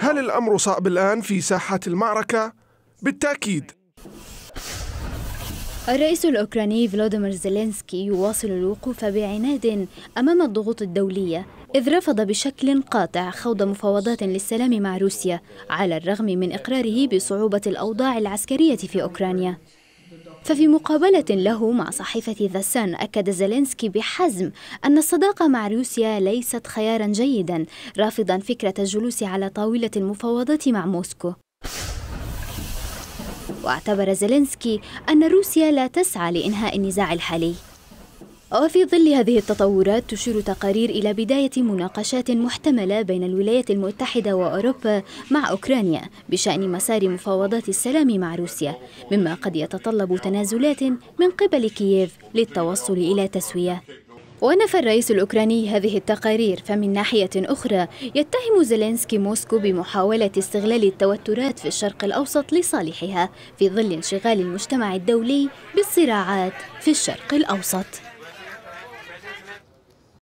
هل الأمر صعب الآن في ساحة المعركة؟ بالتأكيد الرئيس الأوكراني فلوديمير زيلينسكي يواصل الوقوف بعناد أمام الضغوط الدولية إذ رفض بشكل قاطع خوض مفاوضات للسلام مع روسيا على الرغم من إقراره بصعوبة الأوضاع العسكرية في أوكرانيا ففي مقابلة له مع صحيفة ذا سان أكد زيلينسكي بحزم أن الصداقة مع روسيا ليست خيارا جيدا رافضا فكرة الجلوس على طاولة المفاوضات مع موسكو واعتبر زيلينسكي أن روسيا لا تسعى لإنهاء النزاع الحالي وفي ظل هذه التطورات تشير تقارير إلى بداية مناقشات محتملة بين الولايات المتحدة وأوروبا مع أوكرانيا بشأن مسار مفاوضات السلام مع روسيا مما قد يتطلب تنازلات من قبل كييف للتوصل إلى تسوية ونفى الرئيس الأوكراني هذه التقارير فمن ناحية أخرى يتهم زيلينسكي موسكو بمحاولة استغلال التوترات في الشرق الأوسط لصالحها في ظل انشغال المجتمع الدولي بالصراعات في الشرق الأوسط